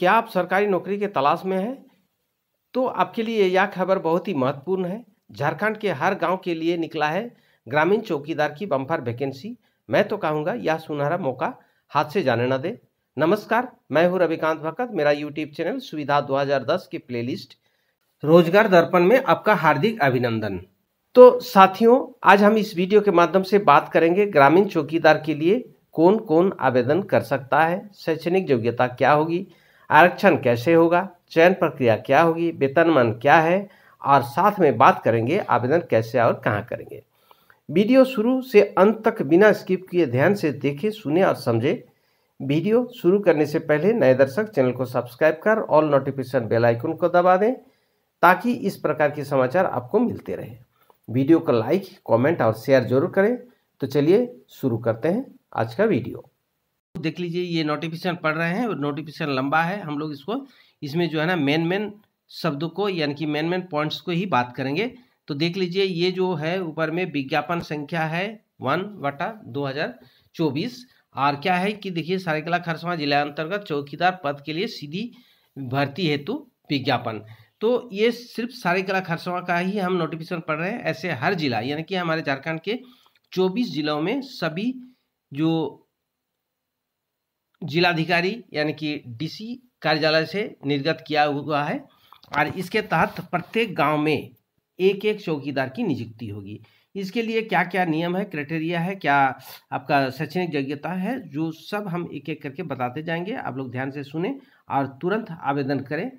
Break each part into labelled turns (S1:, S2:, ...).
S1: क्या आप सरकारी नौकरी के तलाश में हैं तो आपके लिए यह खबर बहुत ही महत्वपूर्ण है झारखंड के हर गांव के लिए निकला है ग्रामीण चौकीदार की बम्पर वैकेंसी मैं तो कहूँगा यह सुनहरा मौका हाथ से जाने न दे नमस्कार मैं हूँ रविकांत भगत मेरा यूट्यूब चैनल सुविधा 2010 की प्लेलिस्ट रोजगार दर्पण में आपका हार्दिक अभिनंदन तो साथियों आज हम इस वीडियो के माध्यम से बात करेंगे ग्रामीण चौकीदार के लिए कौन कौन आवेदन कर सकता है शैक्षणिक योग्यता क्या होगी आरक्षण कैसे होगा चयन प्रक्रिया क्या होगी वेतनमान क्या है और साथ में बात करेंगे आवेदन कैसे और कहाँ करेंगे वीडियो शुरू से अंत तक बिना स्किप किए ध्यान से देखें सुने और समझें वीडियो शुरू करने से पहले नए दर्शक चैनल को सब्सक्राइब कर ऑल नोटिफिकेशन बेल आइकन को दबा दें ताकि इस प्रकार के समाचार आपको मिलते रहे वीडियो को लाइक कमेंट और शेयर जरूर करें तो चलिए शुरू करते हैं आज का वीडियो देख लीजिए ये नोटिफिकेशन पढ़ रहे हैं और नोटिफिकेशन लंबा है हम लोग इसको इसमें जो है ना मेन मेन शब्दों को यानी कि मेन मेन पॉइंट्स को ही बात करेंगे तो देख लीजिए ये जो है ऊपर में विज्ञापन संख्या है वन वटा दो हजार चौबीस और क्या है कि देखिए कला खरसवा जिला अंतर्गत चौकीदार पद के लिए सीधी भर्ती हेतु विज्ञापन तो ये सिर्फ कला खरसवा का ही हम नोटिफिकेशन पढ़ रहे हैं ऐसे हर जिला यानी कि हमारे झारखंड के चौबीस जिलों में सभी जो जिलाधिकारी यानी कि डीसी कार्यालय से निर्गत किया हुआ है और इसके तहत प्रत्येक गांव में एक एक चौकीदार की नियुक्ति होगी इसके लिए क्या क्या नियम है क्राइटेरिया है क्या आपका शैक्षणिक योग्यता है जो सब हम एक एक करके बताते जाएंगे आप लोग ध्यान से सुने और तुरंत आवेदन करें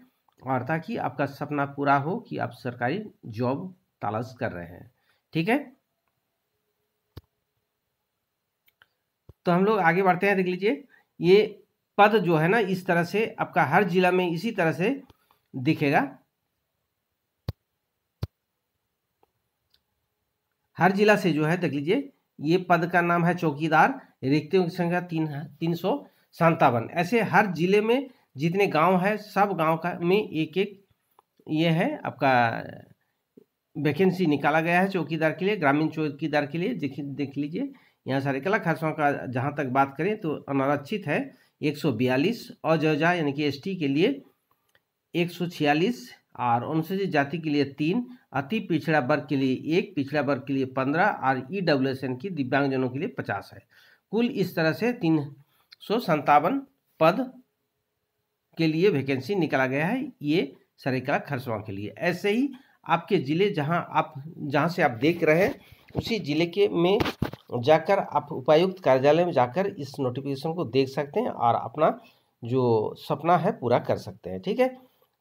S1: और ताकि आपका सपना पूरा हो कि आप सरकारी जॉब तलाश कर रहे हैं ठीक है तो हम लोग आगे बढ़ते हैं देख लीजिए ये पद जो है ना इस तरह से आपका हर जिला में इसी तरह से दिखेगा हर जिला से जो है देख लीजिए ये पद का नाम है चौकीदार रिक्तियों की संख्या तीन तीन सौ संतावन ऐसे हर जिले में जितने गांव है सब गांव का में एक एक ये है आपका वैकेंसी निकाला गया है चौकीदार के लिए ग्रामीण चौकीदार के लिए देख लीजिए यहाँ सरेकला खासों का जहाँ तक बात करें तो अनारक्षित है 142 और जजा यानी कि एसटी के लिए 146 और अनुसूचित जाति के लिए तीन अति पिछड़ा वर्ग के लिए एक पिछड़ा वर्ग के लिए पंद्रह और ई डब्ल्यू एस एन की दिव्यांगजनों के लिए पचास है कुल इस तरह से तीन सौ संतावन पद के लिए वैकेंसी निकाला गया है ये सरेकला खरसवा के लिए ऐसे ही आपके ज़िले जहां आप जहां से आप देख रहे हैं उसी ज़िले के में जाकर आप उपायुक्त कार्यालय में जाकर इस नोटिफिकेशन को देख सकते हैं और अपना जो सपना है पूरा कर सकते हैं ठीक है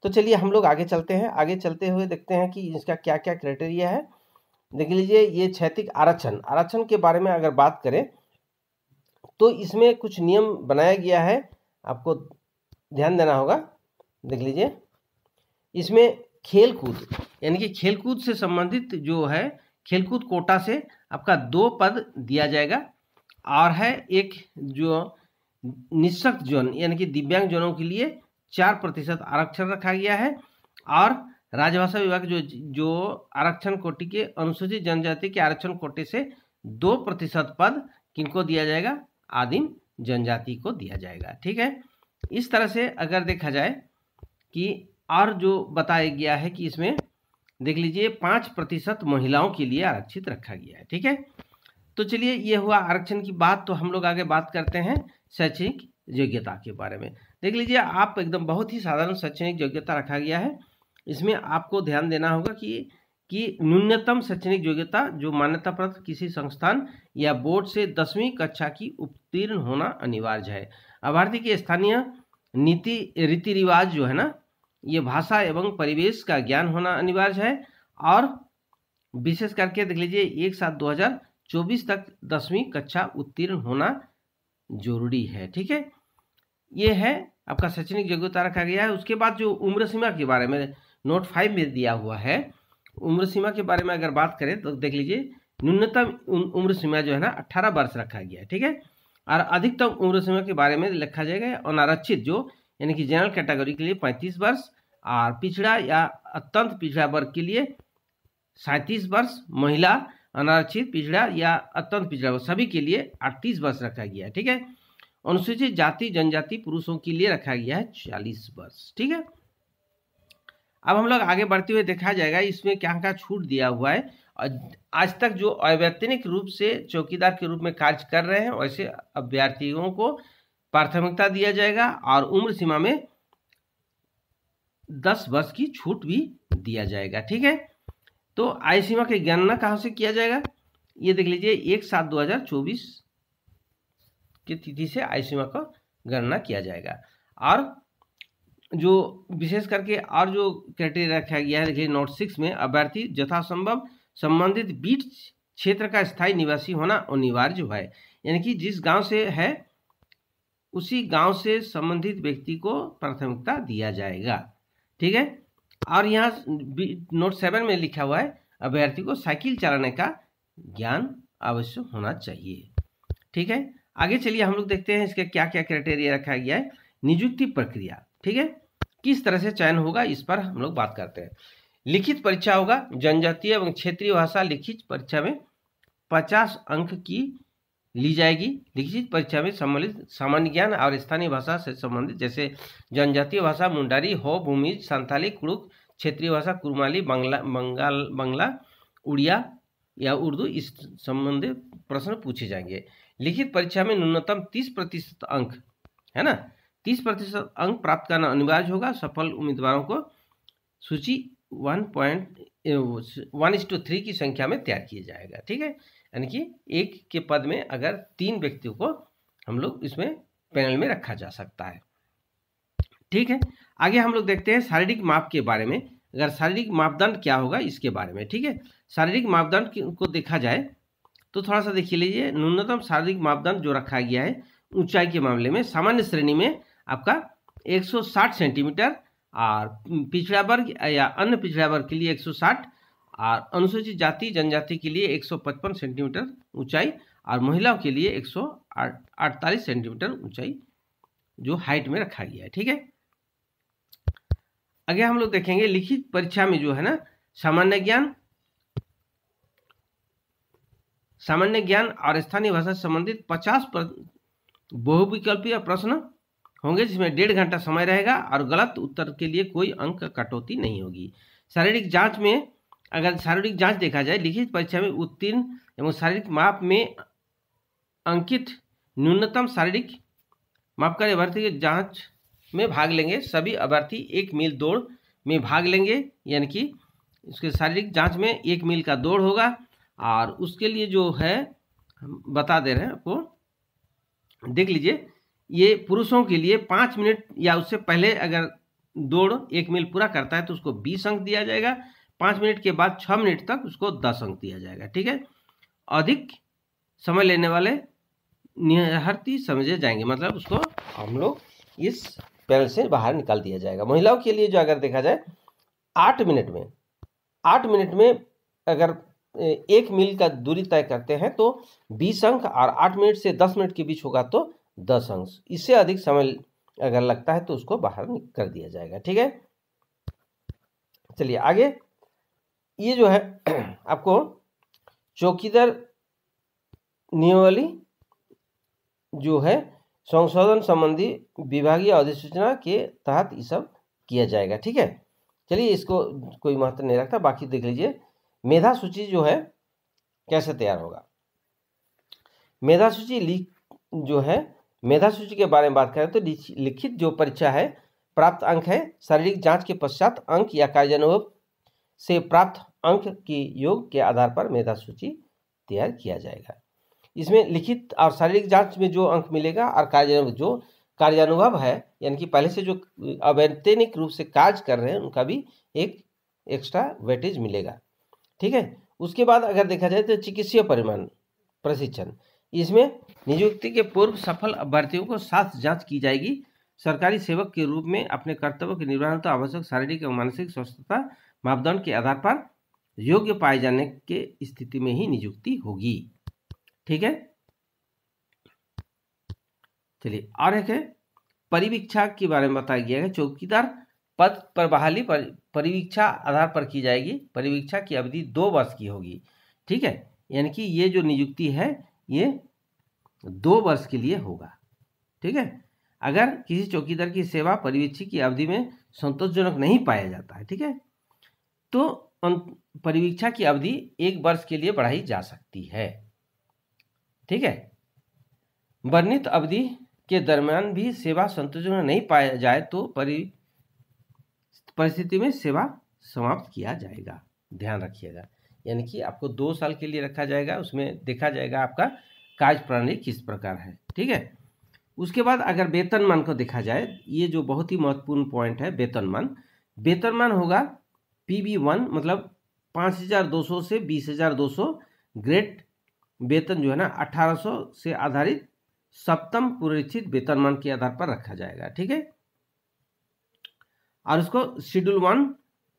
S1: तो चलिए हम लोग आगे चलते हैं आगे चलते हुए देखते हैं कि इसका क्या क्या क्राइटेरिया है देख लीजिए ये क्षैतिक आरक्षण आरक्षण के बारे में अगर बात करें तो इसमें कुछ नियम बनाया गया है आपको ध्यान देना होगा देख लीजिए इसमें खेल कूद यानी कि खेल कूद से संबंधित जो है खेलकूद कोटा से आपका दो पद दिया जाएगा और है एक जो निशक्त जोन यानी कि दिव्यांग जोनों के लिए चार प्रतिशत आरक्षण रखा गया है और राजभाषा विभाग जो जो आरक्षण कोटि के अनुसूचित जनजाति के आरक्षण कोटे से दो प्रतिशत पद किनको दिया जाएगा आदिम जनजाति को दिया जाएगा ठीक है इस तरह से अगर देखा जाए कि और जो बताया गया है कि इसमें देख लीजिए पाँच प्रतिशत महिलाओं के लिए आरक्षित रखा गया है ठीक है तो चलिए ये हुआ आरक्षण की बात तो हम लोग आगे बात करते हैं शैक्षणिक योग्यता के बारे में देख लीजिए आप एकदम बहुत ही साधारण शैक्षणिक योग्यता रखा गया है इसमें आपको ध्यान देना होगा कि कि न्यूनतम शैक्षणिक योग्यता जो मान्यता प्राप्त किसी संस्थान या बोर्ड से दसवीं कक्षा की उत्तीर्ण होना अनिवार्य है अभ्यर्थी की स्थानीय नीति रीति रिवाज जो है ना ये भाषा एवं परिवेश का ज्ञान होना अनिवार्य है और विशेष करके देख लीजिए एक सात दो हजार चौबीस तक दसवीं कक्षा उत्तीर्ण होना जरूरी है ठीक है ये है आपका शैक्षणिक योग्यता रखा गया है उसके बाद जो उम्र सीमा के बारे में नोट फाइव में दिया हुआ है उम्र सीमा के बारे में अगर बात करें तो देख लीजिए न्यूनतम उम्र सीमा जो है ना अट्ठारह वर्ष रखा गया है ठीक है और अधिकतम उम्र सीमा के बारे में लिखा जाएगा अनारक्षित जो यानी कि जनरल कैटेगरी के लिए पैंतीस वर्ष और पिछड़ा या अत्यंत पिछड़ा वर्ग के लिए सैंतीस वर्ष महिला अनारक्षित पिछड़ा या अत्यंत पिछड़ा वर्ग सभी के लिए अड़तीस वर्ष रखा गया है ठीक है अनुसूचित जाति जनजाति पुरुषों के लिए रखा गया है चालीस वर्ष ठीक है अब हम लोग आगे बढ़ते हुए देखा जाएगा इसमें क्या क्या छूट दिया हुआ है और आज तक जो अवैतनिक रूप से चौकीदार के रूप में कार्य कर रहे हैं वैसे अभ्यर्थियों को प्राथमिकता दिया जाएगा और उम्र सीमा में दस वर्ष की छूट भी दिया जाएगा ठीक है तो आय सीमा की गणना कहाँ से किया जाएगा ये देख लीजिए एक सात दो हजार चौबीस की तिथि से आय सीमा का गणना किया जाएगा और जो विशेष करके और जो क्राइटेरिया रखा गया है देखिए नोट सिक्स में अभ्यर्थी यथासंभव संबंधित बीट क्षेत्र का स्थायी निवासी होना अनिवार्य है यानी कि जिस गांव से है उसी गांव से संबंधित व्यक्ति को प्राथमिकता दिया जाएगा ठीक है और यहाँ नोट सेवन में लिखा हुआ है अभ्यर्थी को साइकिल चलाने का ज्ञान अवश्य होना चाहिए ठीक है आगे चलिए हम लोग देखते हैं इसका क्या क्या क्राइटेरिया रखा गया है नियुक्ति प्रक्रिया ठीक है किस तरह से चयन होगा इस पर हम लोग बात करते हैं लिखित परीक्षा होगा जनजातीय एवं क्षेत्रीय भाषा लिखित परीक्षा में पचास अंक की ली जाएगी लिखित परीक्षा में सम्मिलित सामान्य ज्ञान और स्थानीय भाषा से संबंधित जैसे जनजातीय भाषा मुंडारी हो भूमि संथाली कुड़ुक क्षेत्रीय भाषा कुरमाली बंगला बंगाल बंगला उड़िया या उर्दू इस संबंधित प्रश्न पूछे जाएंगे लिखित परीक्षा में न्यूनतम तीस प्रतिशत अंक है ना तीस प्रतिशत अंक प्राप्त करना अनिवार्य होगा सफल उम्मीदवारों को सूची one point one is to three की संख्या में तैयार किया जाएगा ठीक है यानी कि एक के पद में अगर तीन व्यक्तियों को हम लोग इसमें पैनल में रखा जा सकता है ठीक है आगे हम लोग देखते हैं शारीरिक माप के बारे में अगर शारीरिक मापदंड क्या होगा इसके बारे में ठीक है शारीरिक मापदंड को देखा जाए तो थोड़ा सा देखिए लीजिए न्यूनतम शारीरिक मापदंड जो रखा गया है ऊंचाई के मामले में सामान्य श्रेणी में आपका 160 सेंटीमीटर और पिछड़ा वर्ग या अन्य पिछड़ा वर्ग के लिए 160 और अनुसूचित जाति जनजाति के लिए 155 सेंटीमीटर ऊंचाई और महिलाओं के लिए एक अड़तालीस सेंटीमीटर ऊंचाई जो हाइट में रखा गया है ठीक है आगे हम लोग देखेंगे लिखित परीक्षा में जो है ना सामान्य ज्ञान सामान्य ज्ञान और स्थानीय भाषा संबंधित पचास बहुविकल्पीय प्रश्न होंगे जिसमें डेढ़ घंटा समय रहेगा और गलत उत्तर के लिए कोई अंक कटौती नहीं होगी शारीरिक जांच में अगर शारीरिक जांच देखा जाए लिखित परीक्षा में उत्तीर्ण एवं शारीरिक माप में अंकित न्यूनतम शारीरिक कार्य अभ्यर्थी के जांच में भाग लेंगे सभी अभ्यर्थी एक मील दौड़ में भाग लेंगे यानी कि उसके शारीरिक जांच में एक मील का दौड़ होगा और उसके लिए जो है हम बता दे रहे हैं आपको देख लीजिए ये पुरुषों के लिए पाँच मिनट या उससे पहले अगर दौड़ एक मील पूरा करता है तो उसको बीस अंक दिया जाएगा पाँच मिनट के बाद छः मिनट तक उसको दस अंक दिया जाएगा ठीक है अधिक समय लेने वाले निहारती समझे जाएंगे मतलब उसको हम लोग इस पैनल से बाहर निकाल दिया जाएगा महिलाओं के लिए जो अगर देखा जाए आठ मिनट में आठ मिनट में अगर एक मील का दूरी तय करते हैं तो बीस अंक और आठ मिनट से दस मिनट के बीच होगा तो दस अंक इससे अधिक समय अगर लगता है तो उसको बाहर कर दिया जाएगा ठीक है चलिए आगे ये जो है आपको चौकीदार नियमावली जो है संशोधन संबंधी विभागीय अधिसूचना के तहत ये सब किया जाएगा ठीक है चलिए इसको कोई महत्व नहीं रखता बाकी देख लीजिए मेधा सूची जो है कैसे तैयार होगा मेधा सूची लिख जो है मेधा सूची के बारे में बात करें तो लिखित जो परीक्षा है प्राप्त अंक है शारीरिक जांच के पश्चात अंक या कार्य अनुभव से प्राप्त अंक के योग के आधार पर मेधा सूची तैयार किया जाएगा इसमें लिखित और शारीरिक जांच में जो अंक मिलेगा और कार्य जो कार्यानुभव है यानी कि पहले से जो अवैतनिक रूप से कार्य कर रहे हैं उनका भी एक एक्स्ट्रा वेटेज मिलेगा ठीक है उसके बाद अगर देखा जाए तो चिकित्सीय परिमाण प्रशिक्षण इसमें नियुक्ति के पूर्व सफल अभ्यर्थियों को साथ जांच की जाएगी सरकारी सेवक के रूप में अपने कर्तव्य के निर्वहन तो आवश्यक शारीरिक और मानसिक स्वस्थता मापदंड के आधार पर योग्य पाए जाने के स्थिति में ही नियुक्ति होगी ठीक है चलिए और एक है परिवीक्षा के बारे में बताया गया है चौकीदार पद पर बहाली परिवीक्षा आधार पर की जाएगी परिवीक्षा की अवधि दो वर्ष की होगी ठीक है यानी कि ये जो नियुक्ति है ये दो वर्ष के लिए होगा ठीक है अगर किसी चौकीदार की सेवा परिवीक्षी की अवधि में संतोषजनक नहीं पाया जाता है ठीक है तो अं- परिवीक्षा की अवधि एक वर्ष के लिए बढ़ाई जा सकती है ठीक है वर्णित अवधि के दरमियान भी सेवा संतुष्ट नहीं पाया जाए तो परि परिस्थिति में सेवा समाप्त किया जाएगा ध्यान रखिएगा यानी कि आपको दो साल के लिए रखा जाएगा उसमें देखा जाएगा आपका कार्य प्रणाली किस प्रकार है ठीक है उसके बाद अगर वेतनमान को देखा जाए ये जो बहुत ही महत्वपूर्ण पॉइंट है वेतनमान वेतनमान होगा पी वन मतलब पाँच हज़ार दो सौ से बीस हज़ार दो सौ ग्रेट वेतन जो है ना अठारह सौ से आधारित सप्तम पुरक्षित वेतनमान के आधार पर रखा जाएगा ठीक है और उसको शेड्यूल वन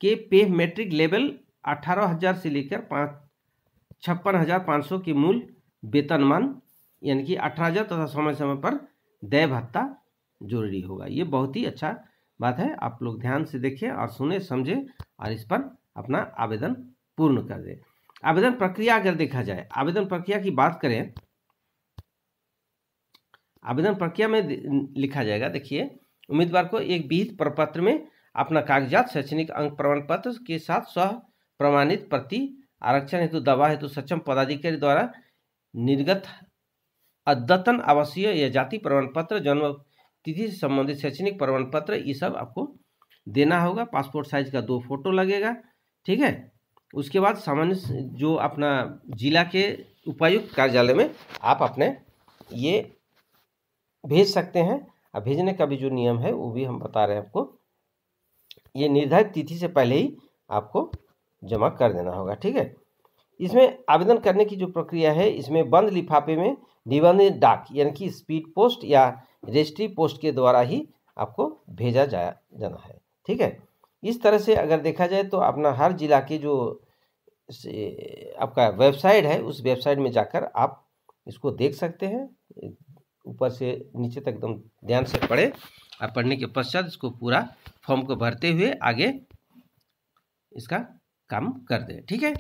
S1: के पे मेट्रिक लेवल अठारह हजार से लेकर पाँच छप्पन हजार पाँच सौ के मूल वेतनमान यानी कि अठारह हजार तथा समय समय पर दय भत्ता जरूरी होगा ये बहुत ही अच्छा बात है आप लोग ध्यान से देखें और सुने समझें और इस पर अपना आवेदन पूर्ण कर दे आवेदन प्रक्रिया अगर देखा जाए आवेदन प्रक्रिया की बात करें आवेदन प्रक्रिया में लिखा जाएगा देखिए उम्मीदवार को एक विहित प्रपत्र में अपना कागजात शैक्षणिक अंक प्रमाण पत्र के साथ स्व प्रमाणित प्रति आरक्षण हेतु दवा हेतु सक्षम पदाधिकारी द्वारा निर्गत अद्यतन आवासीय या जाति प्रमाण पत्र जन्म तिथि से संबंधित शैक्षणिक प्रमाण पत्र ये सब आपको देना होगा पासपोर्ट साइज का दो फोटो लगेगा ठीक है उसके बाद सामान्य जो अपना जिला के उपायुक्त कार्यालय में आप अपने ये भेज सकते हैं और भेजने का भी जो नियम है वो भी हम बता रहे हैं आपको ये निर्धारित तिथि से पहले ही आपको जमा कर देना होगा ठीक है इसमें आवेदन करने की जो प्रक्रिया है इसमें बंद लिफाफे में निबंधित डाक यानी कि स्पीड पोस्ट या रजिस्ट्री पोस्ट के द्वारा ही आपको भेजा जाया जाना है ठीक है इस तरह से अगर देखा जाए तो अपना हर जिला के जो आपका वेबसाइट है उस वेबसाइट में जाकर आप इसको देख सकते हैं ऊपर से नीचे तक एकदम ध्यान से पढ़े और पढ़ने के पश्चात इसको पूरा फॉर्म को भरते हुए आगे इसका काम कर दें ठीक है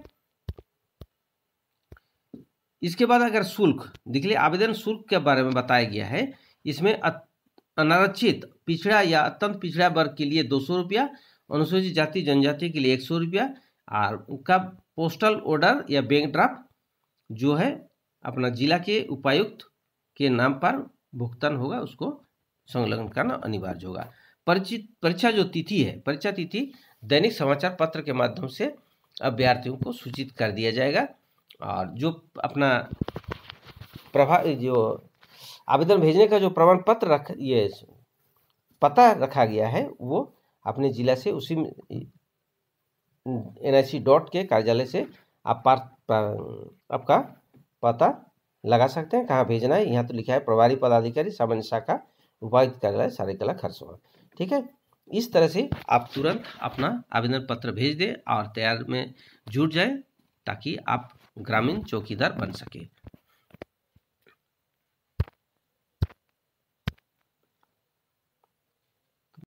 S1: इसके बाद अगर शुल्क लिया आवेदन शुल्क के बारे में बताया गया है इसमें अनारक्षित पिछड़ा या अत्यंत पिछड़ा वर्ग के लिए दो सौ रुपया अनुसूचित जाति जनजाति के लिए एक सौ रुपया और उनका पोस्टल ऑर्डर या बैंक ड्राफ्ट जो है अपना जिला के उपायुक्त के नाम पर भुगतान होगा उसको संलग्न करना अनिवार्य होगा परिचित परीक्षा जो तिथि है परीक्षा तिथि दैनिक समाचार पत्र के माध्यम से अभ्यर्थियों को सूचित कर दिया जाएगा और जो अपना प्रभा जो आवेदन भेजने का जो प्रमाण पत्र रख ये पता रखा गया है वो अपने ज़िला से उसी एन डॉट के कार्यालय से आप पार आपका पता लगा सकते हैं कहाँ भेजना है यहाँ तो लिखा है प्रभारी पदाधिकारी सामान्य शाखा उपायुक्त कार्यालय खर्च खरसवा ठीक है इस तरह से आप तुरंत अपना आवेदन पत्र भेज दें और तैयार में जुट जाए ताकि आप ग्रामीण चौकीदार बन सके